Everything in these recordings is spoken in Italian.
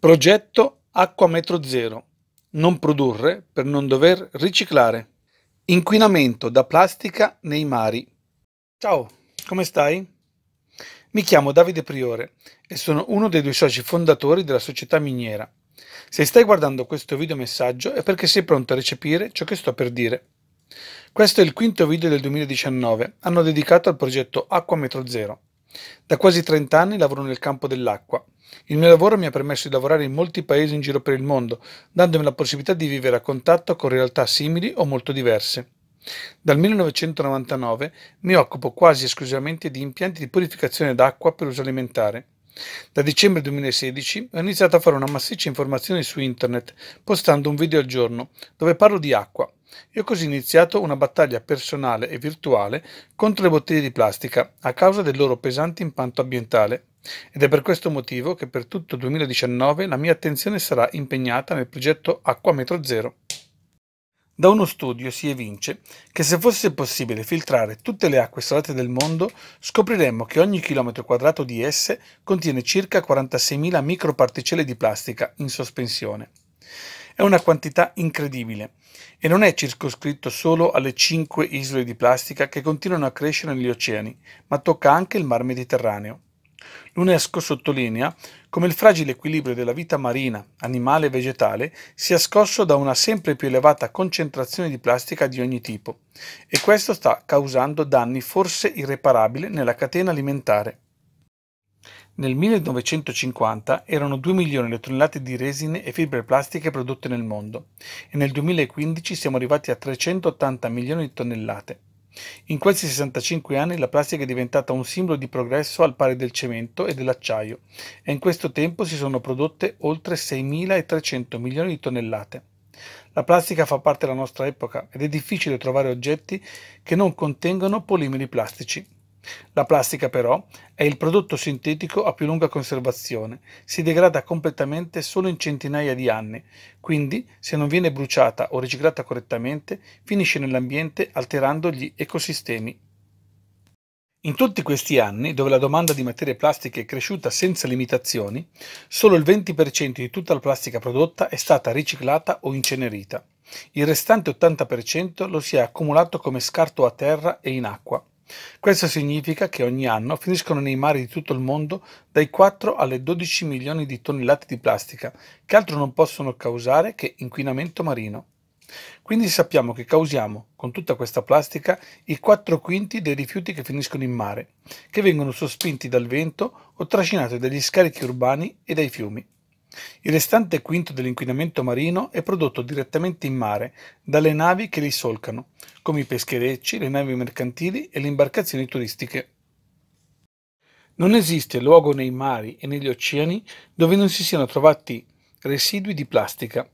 Progetto Acqua Metro Zero. Non produrre per non dover riciclare. Inquinamento da plastica nei mari. Ciao, come stai? Mi chiamo Davide Priore e sono uno dei due soci fondatori della società miniera. Se stai guardando questo video messaggio è perché sei pronto a recepire ciò che sto per dire. Questo è il quinto video del 2019, anno dedicato al progetto Acqua Metro Zero. Da quasi 30 anni lavoro nel campo dell'acqua. Il mio lavoro mi ha permesso di lavorare in molti paesi in giro per il mondo, dandomi la possibilità di vivere a contatto con realtà simili o molto diverse. Dal 1999 mi occupo quasi esclusivamente di impianti di purificazione d'acqua per uso alimentare. Da dicembre 2016 ho iniziato a fare una massiccia informazione su internet, postando un video al giorno, dove parlo di acqua, e ho così iniziato una battaglia personale e virtuale contro le bottiglie di plastica a causa del loro pesante impatto ambientale. Ed è per questo motivo che per tutto il 2019 la mia attenzione sarà impegnata nel progetto Acqua Metro Zero. Da uno studio si evince che se fosse possibile filtrare tutte le acque salate del mondo, scopriremmo che ogni chilometro quadrato di esse contiene circa 46.000 microparticelle di plastica in sospensione. È una quantità incredibile e non è circoscritto solo alle cinque isole di plastica che continuano a crescere negli oceani, ma tocca anche il Mar Mediterraneo. L'UNESCO sottolinea come il fragile equilibrio della vita marina, animale e vegetale sia scosso da una sempre più elevata concentrazione di plastica di ogni tipo e questo sta causando danni forse irreparabili nella catena alimentare. Nel 1950 erano 2 milioni le tonnellate di resine e fibre plastiche prodotte nel mondo e nel 2015 siamo arrivati a 380 milioni di tonnellate. In questi 65 anni la plastica è diventata un simbolo di progresso al pari del cemento e dell'acciaio e in questo tempo si sono prodotte oltre 6.300 milioni di tonnellate. La plastica fa parte della nostra epoca ed è difficile trovare oggetti che non contengono polimeri plastici. La plastica però è il prodotto sintetico a più lunga conservazione, si degrada completamente solo in centinaia di anni, quindi se non viene bruciata o riciclata correttamente finisce nell'ambiente alterando gli ecosistemi. In tutti questi anni, dove la domanda di materie plastiche è cresciuta senza limitazioni, solo il 20% di tutta la plastica prodotta è stata riciclata o incenerita. Il restante 80% lo si è accumulato come scarto a terra e in acqua. Questo significa che ogni anno finiscono nei mari di tutto il mondo dai 4 alle 12 milioni di tonnellate di plastica, che altro non possono causare che inquinamento marino. Quindi sappiamo che causiamo, con tutta questa plastica, i 4 quinti dei rifiuti che finiscono in mare, che vengono sospinti dal vento o trascinati dagli scarichi urbani e dai fiumi. Il restante quinto dell'inquinamento marino è prodotto direttamente in mare dalle navi che li solcano, come i pescherecci, le navi mercantili e le imbarcazioni turistiche. Non esiste luogo nei mari e negli oceani dove non si siano trovati residui di plastica,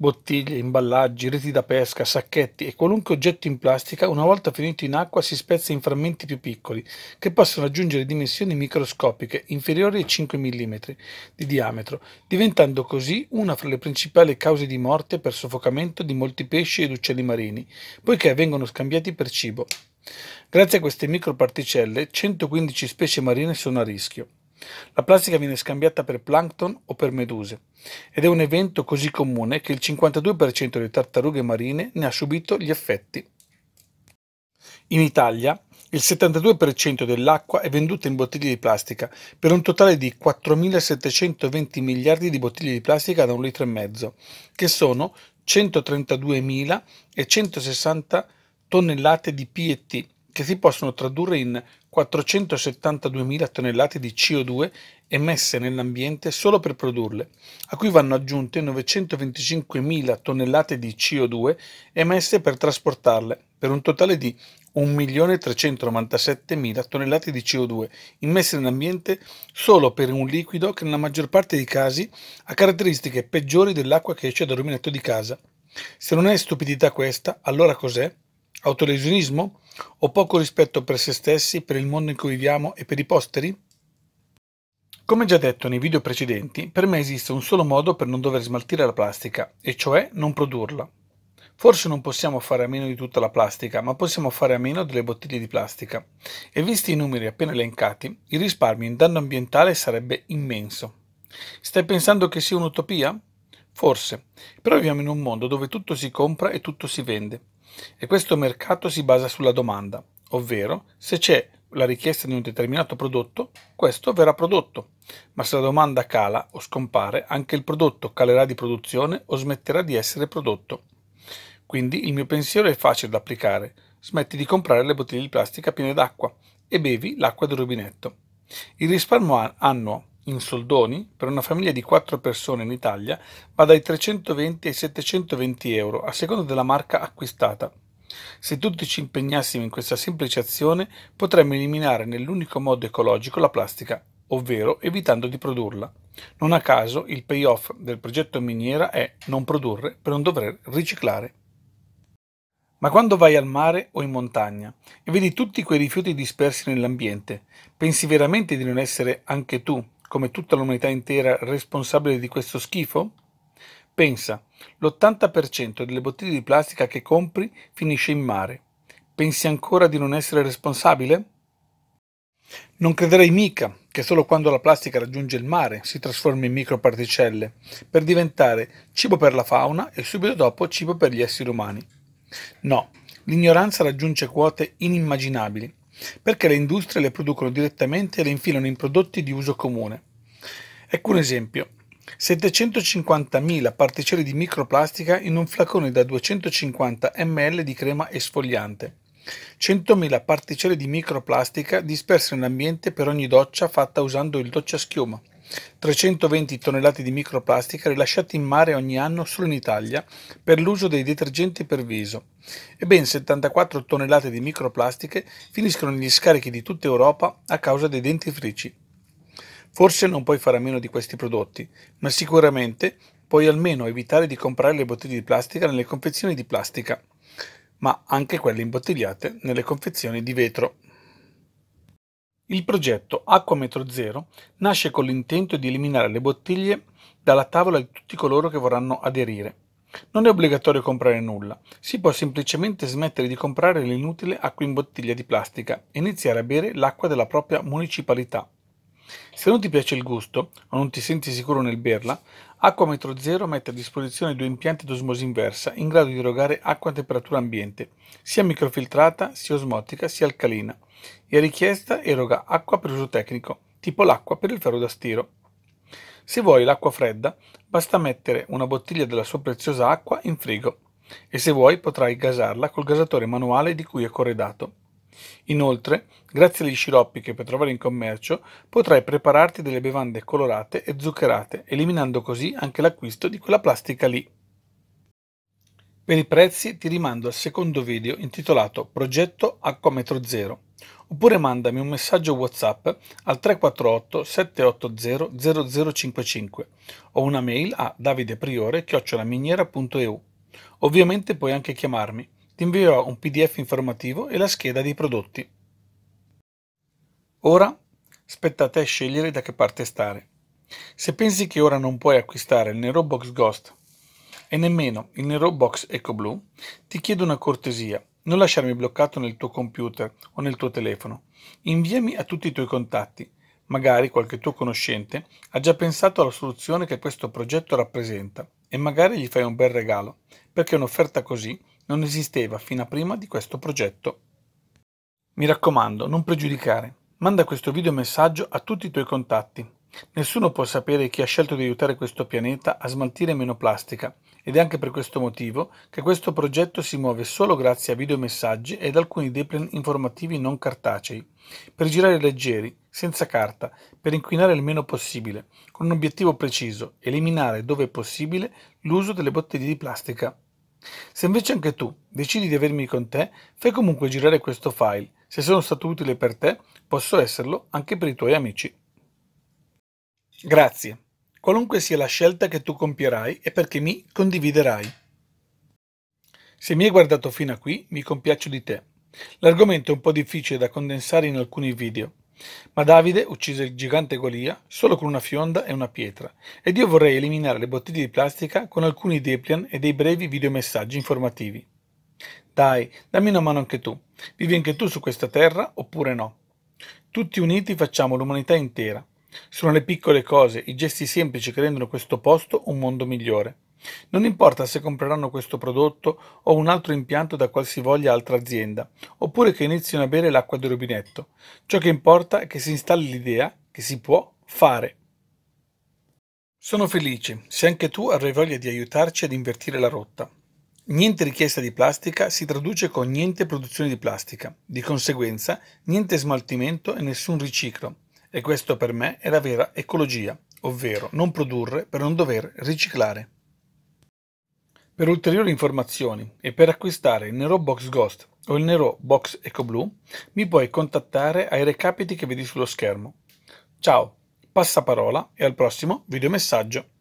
Bottiglie, imballaggi, reti da pesca, sacchetti e qualunque oggetto in plastica, una volta finito in acqua, si spezza in frammenti più piccoli, che possono raggiungere dimensioni microscopiche, inferiori ai 5 mm di diametro, diventando così una fra le principali cause di morte per soffocamento di molti pesci ed uccelli marini, poiché vengono scambiati per cibo. Grazie a queste microparticelle, 115 specie marine sono a rischio. La plastica viene scambiata per plancton o per meduse ed è un evento così comune che il 52% delle tartarughe marine ne ha subito gli effetti. In Italia il 72% dell'acqua è venduta in bottiglie di plastica, per un totale di 4.720 miliardi di bottiglie di plastica da un litro e mezzo, che sono 132.160 tonnellate di PET, che si possono tradurre in 472.000 tonnellate di CO2 emesse nell'ambiente solo per produrle, a cui vanno aggiunte 925.000 tonnellate di CO2 emesse per trasportarle, per un totale di 1.397.000 tonnellate di CO2 immesse nell'ambiente solo per un liquido che nella maggior parte dei casi ha caratteristiche peggiori dell'acqua che esce dal rubinetto di casa. Se non è stupidità questa, allora cos'è? Autolesionismo? O poco rispetto per se stessi, per il mondo in cui viviamo e per i posteri? Come già detto nei video precedenti, per me esiste un solo modo per non dover smaltire la plastica, e cioè non produrla. Forse non possiamo fare a meno di tutta la plastica, ma possiamo fare a meno delle bottiglie di plastica. E visti i numeri appena elencati, il risparmio in danno ambientale sarebbe immenso. Stai pensando che sia un'utopia? Forse, però viviamo in un mondo dove tutto si compra e tutto si vende e questo mercato si basa sulla domanda, ovvero se c'è la richiesta di un determinato prodotto, questo verrà prodotto, ma se la domanda cala o scompare, anche il prodotto calerà di produzione o smetterà di essere prodotto. Quindi il mio pensiero è facile da applicare, smetti di comprare le bottiglie di plastica piene d'acqua e bevi l'acqua del rubinetto. Il risparmio annuo in soldoni per una famiglia di 4 persone in Italia va dai 320 ai 720 euro a seconda della marca acquistata. Se tutti ci impegnassimo in questa semplice azione potremmo eliminare nell'unico modo ecologico la plastica, ovvero evitando di produrla. Non a caso il payoff del progetto miniera è non produrre per non dover riciclare. Ma quando vai al mare o in montagna e vedi tutti quei rifiuti dispersi nell'ambiente, pensi veramente di non essere anche tu come tutta l'umanità intera, responsabile di questo schifo? Pensa, l'80% delle bottiglie di plastica che compri finisce in mare. Pensi ancora di non essere responsabile? Non crederei mica che solo quando la plastica raggiunge il mare si trasformi in microparticelle, per diventare cibo per la fauna e subito dopo cibo per gli esseri umani. No, l'ignoranza raggiunge quote inimmaginabili perché le industrie le producono direttamente e le infilano in prodotti di uso comune. Ecco un esempio. 750.000 particelle di microplastica in un flacone da 250 ml di crema esfoliante. 100.000 particelle di microplastica disperse nell'ambiente per ogni doccia fatta usando il doccia schiuma. 320 tonnellate di microplastica rilasciate in mare ogni anno solo in Italia per l'uso dei detergenti per viso e ben 74 tonnellate di microplastiche finiscono negli scarichi di tutta Europa a causa dei dentifrici. Forse non puoi fare a meno di questi prodotti, ma sicuramente puoi almeno evitare di comprare le bottiglie di plastica nelle confezioni di plastica, ma anche quelle imbottigliate nelle confezioni di vetro. Il progetto Acqua Metro Zero nasce con l'intento di eliminare le bottiglie dalla tavola di tutti coloro che vorranno aderire. Non è obbligatorio comprare nulla, si può semplicemente smettere di comprare l'inutile acqua in bottiglia di plastica e iniziare a bere l'acqua della propria municipalità. Se non ti piace il gusto o non ti senti sicuro nel berla, Acqua Metro Zero mette a disposizione due impianti d'osmosi inversa in grado di erogare acqua a temperatura ambiente, sia microfiltrata, sia osmotica, sia alcalina, e a richiesta eroga acqua per uso tecnico, tipo l'acqua per il ferro da stiro. Se vuoi l'acqua fredda, basta mettere una bottiglia della sua preziosa acqua in frigo e se vuoi potrai gasarla col gasatore manuale di cui è corredato. Inoltre, grazie agli sciroppi che puoi trovare in commercio, potrai prepararti delle bevande colorate e zuccherate, eliminando così anche l'acquisto di quella plastica lì. Per i prezzi ti rimando al secondo video intitolato Progetto Acqua Metro Zero oppure mandami un messaggio WhatsApp al 348 780 0055 o una mail a davidepriore davidepriore@miniera.eu. Ovviamente puoi anche chiamarmi ti invierò un PDF informativo e la scheda dei prodotti. Ora spetta a te scegliere da che parte stare. Se pensi che ora non puoi acquistare il Nero Box Ghost e nemmeno il Nero Box Eco Blue, ti chiedo una cortesia. Non lasciarmi bloccato nel tuo computer o nel tuo telefono. Inviami a tutti i tuoi contatti. Magari qualche tuo conoscente ha già pensato alla soluzione che questo progetto rappresenta e magari gli fai un bel regalo, perché un'offerta così non esisteva fino a prima di questo progetto. Mi raccomando, non pregiudicare. Manda questo video messaggio a tutti i tuoi contatti. Nessuno può sapere chi ha scelto di aiutare questo pianeta a smaltire meno plastica ed è anche per questo motivo che questo progetto si muove solo grazie a videomessaggi ed alcuni deplen informativi non cartacei, per girare leggeri, senza carta, per inquinare il meno possibile, con un obiettivo preciso, eliminare dove è possibile l'uso delle bottiglie di plastica. Se invece anche tu decidi di avermi con te, fai comunque girare questo file. Se sono stato utile per te, posso esserlo anche per i tuoi amici. Grazie. Qualunque sia la scelta che tu compierai è perché mi condividerai. Se mi hai guardato fino a qui, mi compiaccio di te. L'argomento è un po' difficile da condensare in alcuni video. Ma Davide uccise il gigante Golia solo con una fionda e una pietra, ed io vorrei eliminare le bottiglie di plastica con alcuni Deplian e dei brevi videomessaggi informativi. Dai, dammi una mano anche tu. Vivi anche tu su questa terra oppure no? Tutti uniti facciamo l'umanità intera. Sono le piccole cose, i gesti semplici che rendono questo posto un mondo migliore. Non importa se compreranno questo prodotto o un altro impianto da qualsivoglia altra azienda, oppure che inizino a bere l'acqua del rubinetto. Ciò che importa è che si installi l'idea che si può fare. Sono felice se anche tu avrai voglia di aiutarci ad invertire la rotta. Niente richiesta di plastica si traduce con niente produzione di plastica, di conseguenza niente smaltimento e nessun riciclo. E questo per me è la vera ecologia, ovvero non produrre per non dover riciclare. Per ulteriori informazioni e per acquistare il Nero Box Ghost o il Nero Box Eco Blue, mi puoi contattare ai recapiti che vedi sullo schermo. Ciao, passa parola e al prossimo videomessaggio.